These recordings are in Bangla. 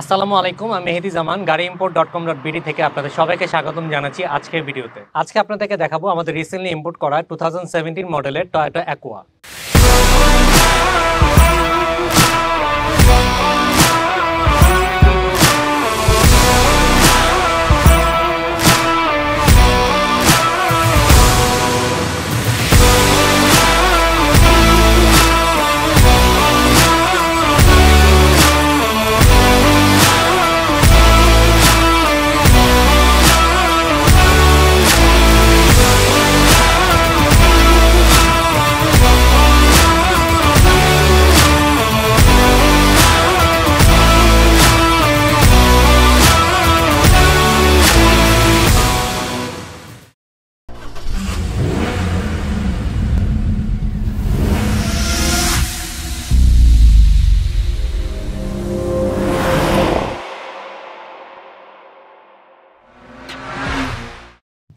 আসসালামু আলাইকুম আমি Mehedi Zaman Gari import dot com dot BD থেকে আপনাদের সবাইকে স্বাগতম জানাচ্ছি আজকের ভিডিওতে আজকে আপনাদেরকে দেখাবো আমাদের রিসেন্টলি ইম্পোর্ট করা টু থাউজেন্ড সেভেন্টিন মডেলের টয়টা অ্যাকোয়া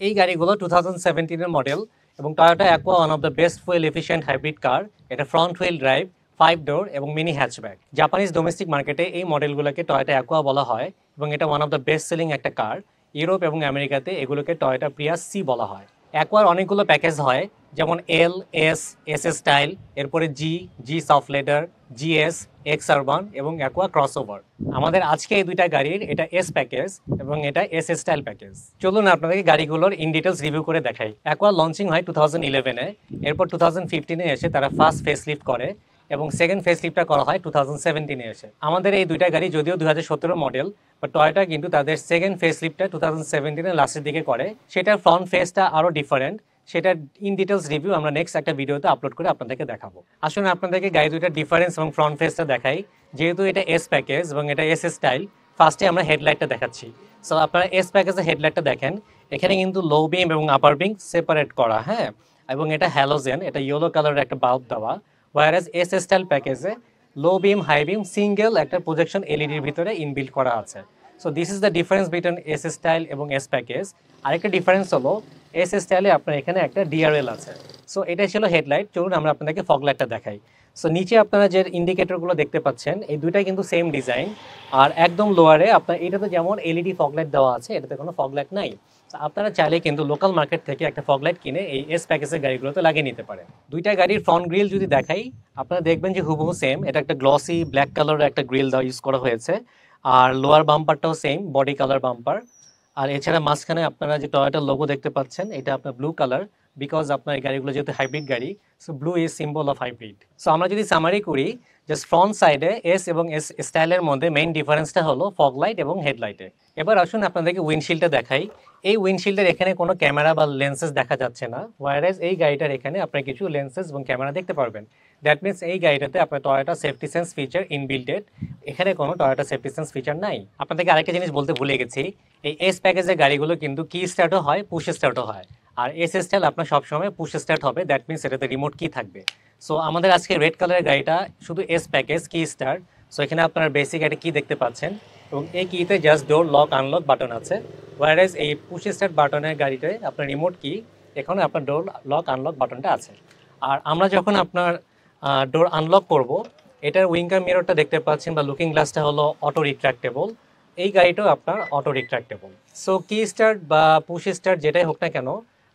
এই গাড়িগুলো টু থাউজেন্ড সেভেন্টিনের মডেল এবং Toyota Aqua one of the best fuel efficient hybrid car এটা front wheel drive five door এবং মিনি হ্যাচব্যাক জাপানিজ ডোমেস্টিক মার্কেটে এই মডেলগুলোকে টয়োটা অ্যাকোয়া বলা হয় এবং এটা one of the best selling একটা কার ইউরোপ এবং আমেরিকাতে এগুলোকে টয়োটা প্রিয়াস সি বলা হয় অ্যাকোয়ার অনেকগুলো প্যাকেজ হয় যেমন L S S S style এরপরে G G soft leather GS X urban এবং অ্যাকোয়া ক্রসওভার আমাদের আজকে এই দুইটা গাড়ির এটা এস প্যাকেজ এবং এটা এস স্টাইল প্যাকেজ চলুন আপনাদেরকে গাড়িগুলোর ইন ডিটেলস রিভিউ করে দেখাই অ্যাকোয়া লঞ্চিং হয় টু থাউজেন্ড ইলেভেনে এরপর টু থাউজেন্ড ফিফটিনে এসে তারা ফার্স্ট ফেস লিফ্ট করে এবং সেকেন্ড ফেস লিফ্টটা করা হয় টু থাউজেন্ড সেভেন্টিনে এসে আমাদের এই দুইটা গাড়ি যদিও দু হাজার সতেরো মডেল বা টয়টা কিন্তু তাদের সেকেন্ড ফেস লিফ্টটা টু থাউজেন্ড সেভেন্টিনের লাস্টের দিকে করে সেটার ফ্রন্ট ফেসটা আরও ডিফারেন্ট সেটা ইন ডিটেলস রিভিউ আমরা নেক্সট একটা ভিডিওতে আপলোড করে আপনাদেরকে দেখাবো আসলে আপনাদেরকে গাড়ি দুইটার ডিফারেন্স এবং ফ্রন্ট ফেসটা দেখাই যেহেতু এটা এস প্যাকেজ এবং এটা এস এস স্টাইল ফার্স্টে আমরা হেডলাইটটা দেখাচ্ছি সো আপনারা এস প্যাকেজের হেডলাইটটা দেখেন এখানে কিন্তু লো বিম এবং আপার বিম সেপারেট করা হ্যাঁ এবং এটা হ্যালোজেন এটা ইয়েলো কালারের একটা বাল্ব দেওয়া ওয়ারাস এস এস স্টাইল প্যাকেজে low beam high beam single একটা প্রোজেকশন e এলইডির ভিতরে ইনবিল্ড করা আছে so this is the difference between S style এবং এস প্যাকেজ আরেকটা ডিফারেন্স হলো এস স্টাইলে আপনার এখানে একটা ডিআরএল আছে সো এটাই ছিল হেডলাইট চলুন আমরা আপনাদেরকে ফগলাইটটা দেখাই সো নিচে আপনারা যে ইন্ডিকেটরগুলো দেখতে পাচ্ছেন এই দুইটাই কিন্তু সেম ডিজাইন আর একদম লোয়ারে আপনার এটাতে যেমন এলইডি ফগলাইট e দেওয়া আছে এটাতে কোনো ফগলাইট নাই আপনারা চাইলে কিন্তু লোকাল মার্কেট থেকে একটা ফগলাইট কিনে এই এস প্যাকেজের গাড়িগুলোতে লাগিয়ে নিতে পারে দুইটা গাড়ির ফ্রন্ট গ্রিল যদি দেখাই আপনারা দেখবেন যে হুবহু সেম এটা একটা গ্লসি ব্ল্যাক কালারের একটা গ্রিল দেওয়া ইউজ করা হয়েছে আর লোয়ার বাম্পারটাও সেম বডি কালার বাম্পার আর এছাড়া মাঝখানে আপনারা যে টয়োটার লোগো দেখতে পাচ্ছেন এটা আপনার ব্লু কালার বিকজ আপনার এই গাড়িগুলো যেহেতু হাইব্রিড গাড়ি so blue is symbol of hybrid so আমরা যদি সামারি করি জাস্ট ফ্রন্ট সাইডে এস এবং এস স্টাইলের মধ্যে মেইন ডিফারেন্সটা হলো ফগ লাইট এবং হেডলাইটে এবার আসুন আপনাদেরকে উইন্ডশিল্ডটা দেখাই এই উইন্ডশিল্ডের এখানে কোনো ক্যামেরা বা লেন্সেস দেখা যাচ্ছে না ওয়ারেজ এই গাড়িটার এখানে আপনার কিছু লেন্সেস এবং ক্যামেরা দেখতে পারবেন দ্যাট মিনস এই গাড়িটাতে আপনার টয়োটা সেফটি সেন্স ফিচার ইনবিল্টেড এখানে কোনো টয়োটা সেফটি সেন্স ফিচার নাই আপনাদেরকে আরেকটা জিনিস বলতে ভুলে গেছি এই এস প্যাকেজের গাড়িগুলো কিন্তু কি স্টার্টও হয় পুশ স্টার্টও হয় আর এস স্টাইল আপনার সবসময় পুশ স্টার্ট হবে দ্যাট মিনস এটাতে রিমোট কি থাকবে সো আমাদের আজকে রেড কালারের গাড়িটা শুধু S package key start so এখানে আপনার বেসিক একটা কি দেখতে পাচ্ছেন এবং এই কিতে just door lock unlock button আছে ওয়ারেস এই পুশ স্টার্ট বাটনের গাড়িতে আপনার রিমোট কি এখানে আপনার ডোর লক আনলক বাটনটা আছে আর আমরা যখন আপনার ডোর আনলক করব এটার উইঙ্গার মিররটা দেখতে পাচ্ছেন বা লুকিং গ্লাসটা হলো অটো রিট্র্যাক্টেবল এই গাড়িটাও আপনার auto retractable so key start বা পুশ স্টার্ট যেটাই হোক না কেন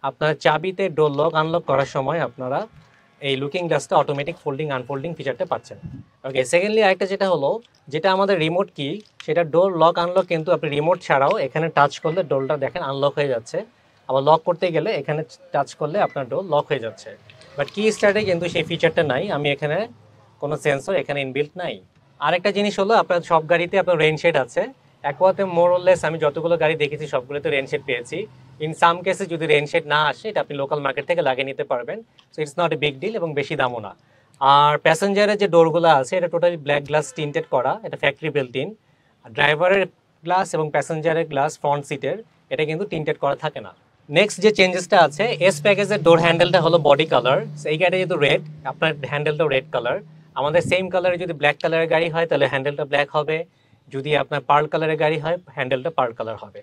আপনার চাবিতে ডোর লক আনলক করার সময় আপনারা এই লুকিং গ্লাসটা অটোমেটিক ফোল্ডিং আনফোল্ডিং ফিচারটা পাচ্ছেন ওকে সেকেন্ডলি আরেকটা যেটা হলো যেটা আমাদের রিমোট কি সেটা ডোর লক আনলক কিন্তু আপনি রিমোট ছাড়াও এখানে টাচ করলে ডোরটা দেখেন আনলক হয়ে যাচ্ছে আবার লক করতে গেলে এখানে টাচ করলে আপনার ডোর লক হয়ে যাচ্ছে বাট কি স্টার্টে কিন্তু সেই ফিচারটা নাই আমি এখানে কোনো সেন্সর এখানে ইনবিল্ট নাই আরেকটা জিনিস হলো আপনার সব গাড়িতে আপনার রেনশেড আছে মোর মোরলেস আমি যতগুলো গাড়ি দেখেছি সবগুলোতে রেনশেড পেয়েছি ইন সাম কেসে যদি রেনশেড না আসে এটা আপনি লোকাল মার্কেট থেকে লাগিয়ে নিতে পারবেন so it's not a big deal এবং বেশি দামও না আর প্যাসেঞ্জারের যে ডোরগুলো আছে এটা টোটালি ব্ল্যাক গ্লাস টিন্টেড করা এটা ফ্যাক্টরি বিল্ট ইন ড্রাইভারের গ্লাস এবং প্যাসেঞ্জারের গ্লাস ফ্রন্ট সিটের এটা কিন্তু টিন্টেড করা থাকে না নেক্সট যে চেঞ্জেসটা আছে এস প্যাকেজের ডোর হ্যান্ডেলটা হলো বডি কালার এই গাড়িটা যেহেতু রেড আপনার হ্যান্ডেলটাও রেড কালার আমাদের সেম কালারে যদি ব্ল্যাক কালারের গাড়ি হয় তাহলে হ্যান্ডেলটা ব্ল্যাক হবে যদি আপনার পার্ল কালারের গাড়ি হয় হ্যান্ডেলটা পার্ল কালার হবে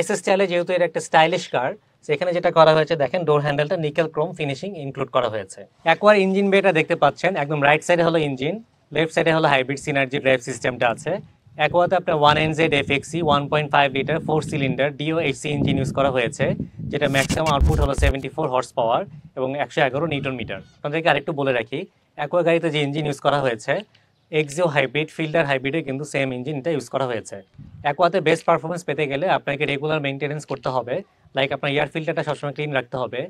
এস এস স্টাইলে যেহেতু এটা একটা স্টাইলিশ কার সেখানে যেটা করা হয়েছে দেখেন ডোর হ্যান্ডেলটা নিকেল ক্রোম ফিনিশিং ইনক্লুড করা হয়েছে একবার ইঞ্জিন বেটা দেখতে পাচ্ছেন একদম রাইট সাইডে হলো ইঞ্জিন লেফট সাইডে হলো হাইব্রিড সিনার্জি ড্রাইভ সিস্টেমটা আছে অ্যাকোয়াতে আপনার one N Z F XE one point five litre four cylinder DOHC engine use করা হয়েছে যেটা ম্যাক্সিমাম আউটপুট হলো সেভেন্টি ফোর হর্স পাওয়ার এবং একশো এগারো নিউটন মিটার আপনাদেরকে আরেকটু বলে রাখি অ্যাকোয়া গাড়িতে যে ইঞ্জিন ইউজ করা হয়েছে এক্সিও হাইব্রিড ফিল্টার হাইব্রিডে কিন্তু সেম ইঞ্জিন এটা ইউজ করা হয়েছে অ্যাকোয়াতে বেস্ট পারফরমেন্স পেতে গেলে আপনাকে রেগুলার মেনটেনেন্স করতে হবে লাইক আপনার এয়ার ফিল্টারটা সবসময় ক্লিন রাখতে হবে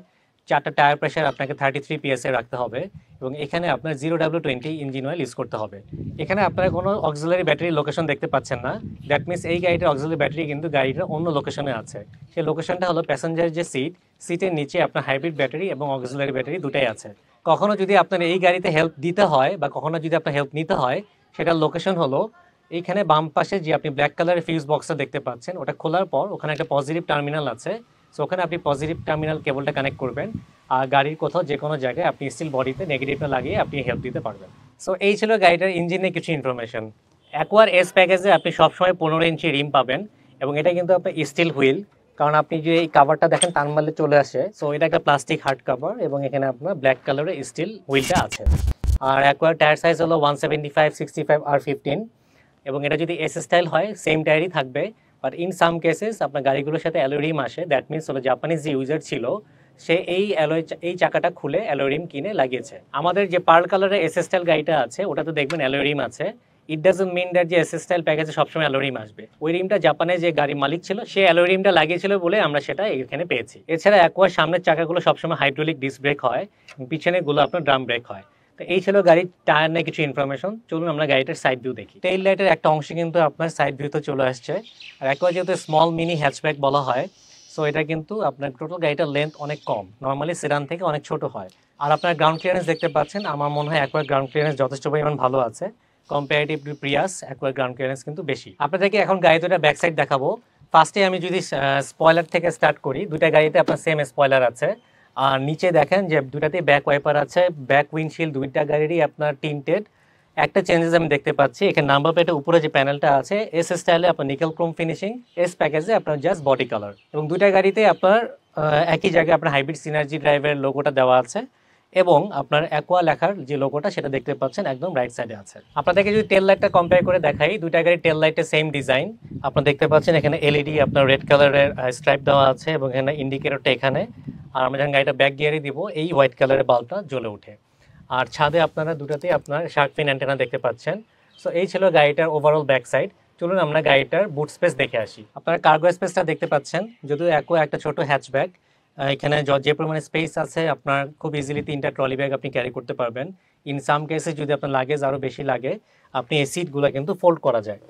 চারটা টায়ার প্রেশার আপনাকে থার্টি থ্রি এ রাখতে হবে এবং এখানে আপনার zero W twenty engine oil use করতে হবে এখানে আপনারা কোনো অক্সিলারি ব্যাটারি লোকেশন দেখতে পাচ্ছেন না দ্যাট মিনস এই গাড়িটার অক্সিলারি ব্যাটারি কিন্তু গাড়িটা অন্য লোকেশনে আছে সেই লোকেশনটা হলো প্যাসেঞ্জার যে সিট সিটের নিচে আপনার হাইব্রিড ব্যাটারি এবং অক্সিলারি ব্যাটারি দুটাই আছে কখনো যদি আপনার এই গাড়িতে হেল্প দিতে হয় বা কখনো যদি আপনার হেল্প নিতে হয় সেটার লোকেশন হলো এইখানে বাম পাশে যে আপনি ব্ল্যাক কালারের ফিউজ বক্সটা দেখতে পাচ্ছেন ওটা খোলার পর ওখানে একটা পজিটিভ টার্মিনাল আছে সো ওখানে আপনি পজিটিভ টার্মিনাল কেবলটা কানেক্ট করবেন আর গাড়ির কোথাও যে কোনো জায়গায় আপনি স্টিল বডিতে নেগেটিভটা লাগিয়ে আপনি হেল্প দিতে পারবেন সো এই ছিল গাড়িটার ইঞ্জিনে কিছু ইনফরমেশন অ্যাকোয়ার এস প্যাকেজে আপনি সবসময় পনেরো ইঞ্চি রিম পাবেন এবং এটা কিন্তু আপনার স্টিল হুইল কারণ আপনি যে এই কাভারটা দেখেন তার মালে চলে আসে সো এটা একটা প্লাস্টিক হার্ড কাভার এবং এখানে আপনার ব্ল্যাক কালারের স্টিল হুইলটা আছে আর অ্যাকোয়ার টায়ার সাইজ হলো one seventy five sixty five R fifteen এবং এটা যদি এস স্টাইল হয় সেম টায়ারই থাকবে বাট ইন সাম কেসেস আপনার গাড়িগুলোর সাথে অ্যালোরিম আসে দ্যাট মিনস হলো জাপানিজ যে ইউজার ছিল সে এই অ্যালোয় এই চাকাটা খুলে অ্যালোরিম কিনে লাগিয়েছে আমাদের যে পার্ল কালারের এস স্টাইল গাড়িটা আছে ওটাতে দেখবেন অ্যালোরিম আছে ইট ডাজন্ট মিন দ্যাট যে এস স্টাইল প্যাকেজে সবসময় অ্যালোরিম আসবে ওই রিমটা জাপানে যে গাড়ির মালিক ছিল সে অ্যালোরিমটা লাগিয়েছিল বলে আমরা সেটা এখানে পেয়েছি এছাড়া একবার সামনের চাকাগুলো সবসময় হাইড্রোলিক ডিস্ক ব্রেক হয় পিছনেগুলো আপনার ড্রাম ব্রেক হয় তো এই ছিল গাড়ির টায়ার নিয়ে কিছু ইনফরমেশন চলুন আমরা গাড়িটার সাইড ভিউ দেখি টেইল লাইটের একটা অংশ কিন্তু আপনার সাইড ভিউতে চলে আসছে আর একবার যেহেতু স্মল মিনি হ্যাচব্যাক বলা হয় সো এটা কিন্তু আপনার টোটাল গাড়িটার লেন্থ অনেক কম নর্মালি সেডান থেকে অনেক ছোট হয় আর আপনার গ্রাউন্ড ক্লিয়ারেন্স দেখতে পাচ্ছেন আমার মনে হয় একবার গ্রাউন্ড ক্লিয়ারেন্স যথেষ্ট পরিমাণ ভালো আছে কম্পারেটিভ টু প্রিয়াস একবার গ্রাউন্ড ক্লিয়ারেন্স কিন্তু বেশি আপনাদেরকে এখন গাড়িতে ব্যাক সাইড দেখাবো ফার্স্টে আমি যদি স্পয়লার থেকে স্টার্ট করি দুটা গাড়িতে আপনার সেম স্পয়লার আছে আর নিচে দেখেন যে দুটাতে ব্যাক ওয়াইপার আছে ব্যাক উইন্ডশিল্ড দুইটা গাড়িরই আপনার টিনটেড একটা চেঞ্জেস আমি দেখতে পাচ্ছি এখানে নাম্বার প্লেটের উপরে যে প্যানেলটা আছে এস স্টাইলে আপনার নিকেল ক্রোম ফিনিশিং এস প্যাকেজে আপনার জাস্ট বডি কালার এবং দুইটা গাড়িতে আপনার একই জায়গায় আপনার হাইব্রিড সিনার্জি ড্রাইভের লোগোটা দেওয়া আছে এবং আপনার অ্যাকোয়া লেখার যে লোকটা সেটা দেখতে পাচ্ছেন একদম রাইট সাইডে আছে আপনাদেরকে যদি টেল লাইটটা কম্পেয়ার করে দেখাই দুইটা গাড়ি টেল লাইটের সেম ডিজাইন আপনারা দেখতে পাচ্ছেন এখানে এলইডি আপনার রেড কালারের স্ট্রাইপ দেওয়া আছে এবং এখানে ইন্ডিকেটরটা এখানে আর আমরা যখন গাড়িটা ব্যাক গিয়ারে দিব এই হোয়াইট কালারের বাল্বটা জ্বলে ওঠে আর ছাদে আপনারা দুটাতেই আপনার শার্ক ফিন অ্যান্টেনা দেখতে পাচ্ছেন সো এই ছিল গাড়িটার ওভারঅল ব্যাক সাইড চলুন আমরা গাড়িটার বুট স্পেস দেখে আসি আপনারা কার্গো স্পেসটা দেখতে পাচ্ছেন যদিও একও একটা ছোট হ্যাচব্যাক এখানে যে পরিমাণে স্পেস আছে আপনার খুব ইজিলি তিনটা ট্রলি ব্যাগ আপনি ক্যারি করতে পারবেন ইন সাম কেসে যদি আপনার লাগেজ আরও বেশি লাগে আপনি এই সিটগুলো কিন্তু ফোল্ড করা যায়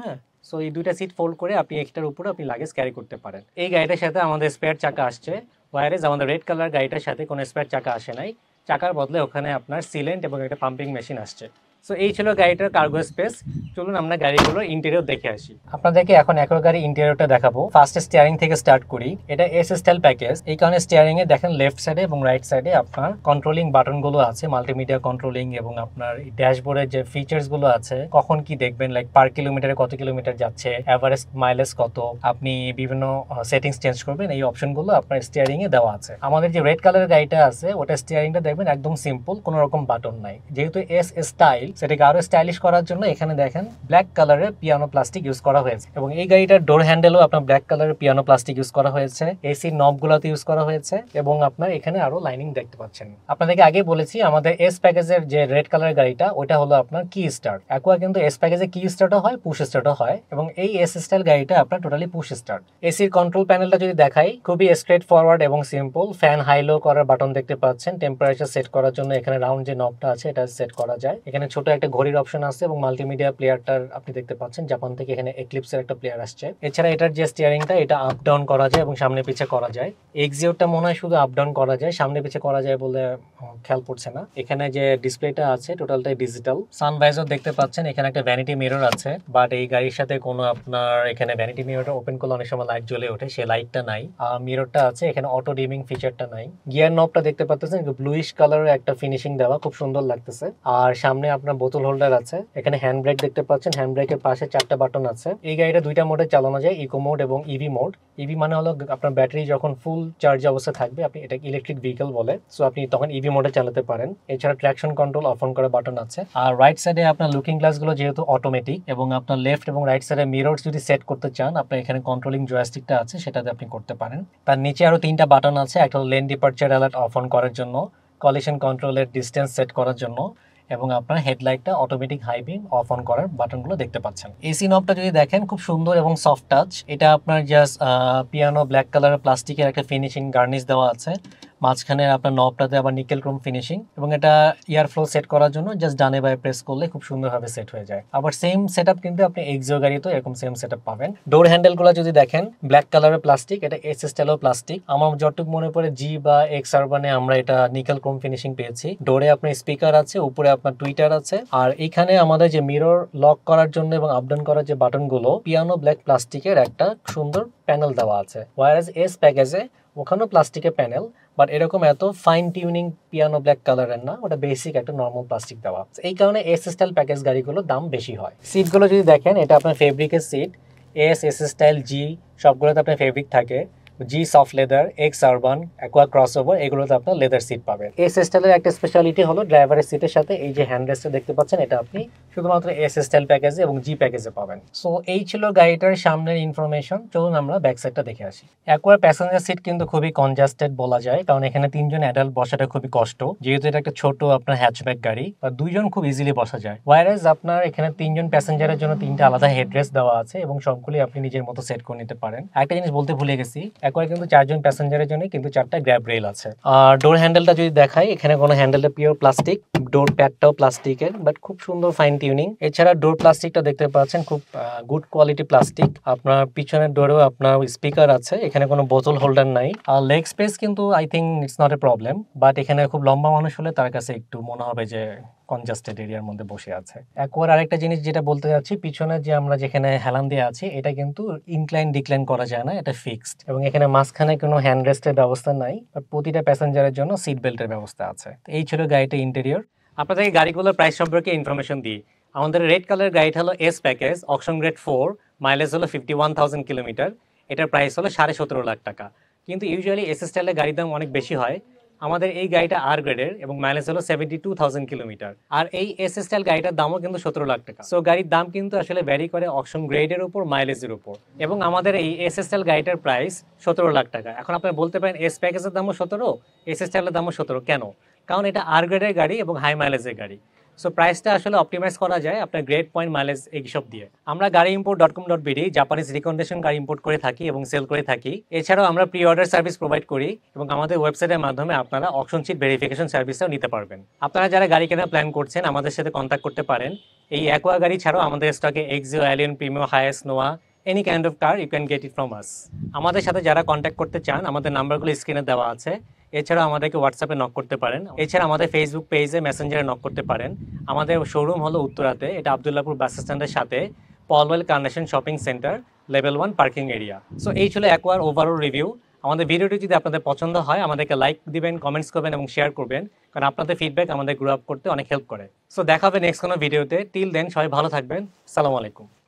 হ্যাঁ সো এই দুইটা সিট ফোল্ড করে আপনি একটার উপরে আপনি লাগেজ ক্যারি করতে পারেন এই গাড়িটার সাথে আমাদের স্পেয়ার চাকা আসছে ওয়ারেজ আমাদের রেড কালার গাড়িটার সাথে কোনো স্পেয়ার চাকা আসে নাই চাকার বদলে ওখানে আপনার সিলেন্ট এবং একটা পাম্পিং মেশিন আসছে সো এই ছিল গাড়িটার কার্গো স্পেস চলুন আমরা গাড়িগুলো ইন্টেরিয়র দেখে আসি আপনাদেরকে এখন একর গাড়ি ইন্টেরিয়রটা দেখাবো ফার্স্ট স্টিয়ারিং থেকে স্টার্ট করি এটা এস স্টাইল প্যাকেজ এই কারণে স্টিয়ারিং এ দেখেন লেফট সাইডে এবং রাইট সাইডে আপনার কন্ট্রোলিং বাটন গুলো আছে মাল্টিমিডিয়া কন্ট্রোলিং এবং আপনার ড্যাশবোর্ডের যে ফিচার্স গুলো আছে কখন কি দেখবেন লাইক পার কিলোমিটারে কত কিলোমিটার যাচ্ছে অ্যাভারেজ মাইলেজ কত আপনি বিভিন্ন সেটিংস চেঞ্জ করবেন এই অপশন গুলো আপনার স্টিয়ারিং এ দেওয়া আছে আমাদের যে রেড কালারের গাড়িটা আছে ওটা স্টিয়ারিংটা দেখবেন একদম সিম্পল কোনো রকম বাটন নাই যেহেতু এস স্টাইল সেটাকে আরো স্টাইলিশ করার জন্য এখানে দেখেন ব্ল্যাক কালারের পিয়ানো প্লাস্টিক ইউজ করা হয়েছে এবং এই গাড়িটার ডোর হ্যান্ডেলও আপনার ব্ল্যাক কালারের পিয়ানো প্লাস্টিক ইউজ করা হয়েছে এসি নব গুলাতে ইউজ করা হয়েছে এবং আপনার এখানে আরো লাইনিং দেখতে পাচ্ছেন আপনাদেরকে আগে বলেছি আমাদের এস প্যাকেজের যে রেড কালারের গাড়িটা ওটা হলো আপনার কি স্টার একুয়া কিন্তু এস প্যাকেজে কি স্টার্টও হয় পুশ স্টার্টও হয় এবং এই এস স্টাইল গাড়িটা আপনার টোটালি পুশ স্টার্ট এসির কন্ট্রোল প্যানেলটা যদি দেখাই খুবই স্ট্রেট ফরওয়ার্ড এবং সিম্পল ফ্যান হাইলো করার বাটন দেখতে পাচ্ছেন টেম্পারেচার সেট করার জন্য এখানে রাউন্ড যে নবটা আছে এটা সেট করা যায় এখানে ছোট ছোট একটা ঘড়ির অপশন আছে এবং মাল্টিমিডিয়া প্লেয়ারটার আপনি দেখতে পাচ্ছেন জাপান থেকে এখানে এক্লিপসের একটা প্লেয়ার আসছে এছাড়া এটার যে স্টিয়ারিংটা এটা আপ ডাউন করা যায় এবং সামনে পিছে করা যায় এক্সিওরটা মনে হয় শুধু আপ ডাউন করা যায় সামনে পিছে করা যায় বলে খেয়াল পড়ছে না এখানে যে ডিসপ্লেটা আছে টোটালটাই ডিজিটাল সানভাইজার দেখতে পাচ্ছেন এখানে একটা ভ্যানিটি মিরর আছে বাট এই গাড়ির সাথে কোনো আপনার এখানে ভ্যানিটি মিররটা ওপেন করলে অনেক সময় লাইট জ্বলে ওঠে সে লাইটটা নাই আর মিররটা আছে এখানে অটো ডিমিং ফিচারটা নাই গিয়ার নবটা দেখতে পাচ্ছেন ব্লুইশ কালারের একটা ফিনিশিং দেওয়া খুব সুন্দর লাগতেছে আর সামনে আপনার এখানে বোতল হোল্ডার আছে এখানে হ্যান্ড ব্রেক দেখতে পাচ্ছেন হ্যান্ড ব্রেকের পাশে চারটা বাটন আছে এই গাড়িটা দুইটা মোডে চালানো যায় ইকো মোড এবং ইভি মোড ইভি মানে হলো আপনার ব্যাটারি যখন ফুল চার্জ অবস্থা থাকবে আপনি এটা ইলেকট্রিক ভেহিকল বলে সো আপনি তখন ইভি e মোডে চালাতে পারেন এছাড়া ট্র্যাকশন কন্ট্রোল অফ অন করা বাটন আছে আর রাইট সাইডে আপনার লুকিং গ্লাসগুলো যেহেতু অটোমেটিক এবং আপনার লেফট এবং রাইট সাইডে মিরর যদি সেট করতে চান আপনার এখানে কন্ট্রোলিং জয়স্টিকটা আছে সেটাতে আপনি করতে পারেন তার নিচে আরও তিনটা বাটন আছে একটা lane departure alert off on করার জন্য কলিশন কন্ট্রোলের ডিস্টেন্স সেট করার জন্য এবং আপনার হেডলাইটটা automatic high beam off on করার বাটনগুলো দেখতে পাচ্ছেন এসি নবটা যদি দেখেন খুব সুন্দর এবং সফট টাচ এটা আপনার জাস্ট পিয়ানো ব্ল্যাক কালার প্লাস্টিকের একটা ফিনিশিং গার্নিশ দেওয়া আছে মাঝখানে আপনার নবটাতে আবার নিকেল ক্রোম ফিনিশিং এবং এটা ইয়ার ফ্লো সেট করার জন্য জাস্ট ডানে বাই প্রেস করলে খুব সুন্দরভাবে সেট হয়ে যায় আবার সেম সেট কিন্তু আপনি এক্সিও গাড়িতেও এরকম সেম সেট পাবেন ডোর হ্যান্ডেলগুলো যদি দেখেন ব্ল্যাক কালারের প্লাস্টিক এটা এস স্টাইলও প্লাস্টিক আমার যতটুকু মনে পড়ে জি বা এক্স আরবানে আমরা এটা নিকেল ক্রোম ফিনিশিং পেয়েছি ডোরে আপনার স্পিকার আছে উপরে আপনার টুইটার আছে আর এখানে আমাদের যে মিরর লক করার জন্য এবং আপডাউন করার যে বাটনগুলো পিয়ানো ব্ল্যাক প্লাস্টিকের একটা সুন্দর প্যানেল দেওয়া আছে ওয়ারাস এস প্যাকেজে ওখানেও প্লাস্টিকের প্যানেল বাট এরকম এত ফাইন টিউনিং পিয়ানো ব্ল্যাক কালারের না ওটা বেসিক একটা নর্মাল প্লাস্টিক দেওয়া এই কারণে এস স্টাইল প্যাকেজ গাড়িগুলো দাম বেশি হয় সিটগুলো যদি দেখেন এটা আপনার ফেব্রিকের seat S S style G সবগুলোতে আপনার ফেব্রিক থাকে G soft leather X urban Aqua crossover এগুলোতে আপনার লেদার সিট পাবেন এস স্টাইলের একটা স্পেশালিটি হলো ড্রাইভারের সিটের সাথে এই যে হ্যান্ড রেস্ট দেখতে পাচ্ছেন এটা আপনি শুধুমাত্র এস স্টাইল প্যাকেজে এবং জি প্যাকেজে পাবেন সো এই ছিল গাড়িটার সামনের ইনফরমেশন চলুন আমরা ব্যাক সাইডটা দেখে আসি অ্যাকোয়ার প্যাসেঞ্জার সিট কিন্তু খুবই কনজাস্টেড বলা যায় কারণ এখানে তিনজন অ্যাডাল্ট বসাটা খুবই কষ্ট যেহেতু এটা একটা ছোট আপনার হ্যাচব্যাক গাড়ি বা দুইজন খুব ইজিলি বসা যায় ওয়ারেজ আপনার এখানে তিনজন প্যাসেঞ্জারের জন্য তিনটা আলাদা হেডরেস্ট দেওয়া আছে এবং সবগুলি আপনি নিজের মতো সেট করে নিতে পারেন একটা জিনিস বলতে ভুলে গেছি একবার কিন্তু চারজন প্যাসেঞ্জারের জন্য কিন্তু চারটা গ্র্যাব রেল আছে আর ডোর হ্যান্ডেলটা যদি দেখাই এখানে কোনো হ্যান্ডেলটা পিওর প্লাস্টিক ডোর প্যাডটাও প্লাস্টিকের বাট খুব সুন্দর ফাইন টিউনিং এছাড়া ডোর প্লাস্টিকটা দেখতে পাচ্ছেন খুব গুড কোয়ালিটি প্লাস্টিক আপনার পিছনের ডোরেও আপনার স্পিকার আছে এখানে কোনো বোতল হোল্ডার নাই আর লেগ স্পেস কিন্তু I think it's not a problem but এখানে খুব লম্বা মানুষ হলে তার কাছে একটু মনে হবে যে কনজাস্টেড এরিয়ার মধ্যে বসে আছে একবার আরেকটা জিনিস যেটা বলতে যাচ্ছি পিছনে যে আমরা যেখানে হেলান দিয়ে আছি এটা কিন্তু ইনক্লাইন ডিক্লাইন করা যায় না এটা ফিক্সড এবং এখানে মাঝখানে কোনো হ্যান্ড রেস্টের ব্যবস্থা নাই প্রতিটা প্যাসেঞ্জারের জন্য সিট বেল্টের ব্যবস্থা আছে এই ছিল গাড়িটা ইন্টেরিয়র আপনাদেরকে গাড়িগুলোর প্রাইস সম্পর্কে ইনফরমেশন দিই আমাদের রেড কালার গাড়িটা হলো S package auction grade four mileage হলো ফিফটি ওয়ান থাউজেন্ড কিলোমিটার এটার প্রাইস হলো সাড়ে সতেরো লাখ টাকা কিন্তু ইউজুয়ালি এস স্টাইলের গাড়ির দাম অনেক বেশি হয় আমাদের এই গাড়িটা আর গ্রেডের এবং মাইলেজ হলো সেভেন্টি টু থাউজেন্ড কিলোমিটার আর এই এস টাইল গাড়িটার দামও কিন্তু সতেরো লাখ টাকা সো গাড়ির দাম কিন্তু আসলে ভ্যারি করে অপশন গ্রেডের উপর মাইলেজের উপর এবং আমাদের এই এস টাইল গাড়িটার প্রাইস সতেরো লাখ টাকা এখন আপনি বলতে পারেন এস প্যাকেজের দামও সতেরো এস টাইলের দামও সতেরো কেন কারণ এটা আর গ্রেডের গাড়ি এবং হাই মাইলেজের গাড়ি সো প্রাইসটা আসলে অপটিমাইজ করা যায় আপনার গ্রেড পয়েন্ট মাইলেজ এইসব দিয়ে আমরা Gari import dot com dot BD Japanese recondition গাড়ি ইম্পোর্ট করে থাকি এবং সেল করে থাকি এছাড়াও আমরা প্রি অর্ডার সার্ভিস প্রোভাইড করি এবং আমাদের ওয়েবসাইটের মাধ্যমে আপনারা অপশনশীট ভেরিফিকেশন সার্ভিসটাও নিতে পারবেন আপনারা যারা গাড়ি কেনার প্ল্যান করছেন আমাদের সাথে কন্ট্যাক্ট করতে পারেন এই অ্যাকোয়া গাড়ি ছাড়াও আমাদের স্টকে Axio Allion Premio Hiace Noah any kind of car you can get it from us আমাদের সাথে যারা কন্ট্যাক্ট করতে চান আমাদের নাম্বারগুলো স্ক্রিনে দেওয়া আছে এছাড়া আমাদেরকে হোয়াটসঅ্যাপে নক করতে পারেন এছাড়া আমাদের ফেসবুক পেজে মেসেঞ্জারে নক করতে পারেন আমাদের শোরুম হলো উত্তরাতে এটা আবদুল্লাপুর বাস স্ট্যান্ডের সাথে Polwel Carnation shopping centre level one parking area so এই ছিল একবার ওভারঅল রিভিউ আমাদের ভিডিওটি যদি আপনাদের পছন্দ হয় আমাদেরকে লাইক দিবেন কমেন্টস করবেন এবং শেয়ার করবেন কারণ আপনাদের ফিডব্যাক আমাদের গ্রো আপ করতে অনেক হেল্প করে সো দেখা হবে নেক্সট কোনো ভিডিওতে টিল দেন সবাই ভালো থাকবেন সালাম আলাইকুম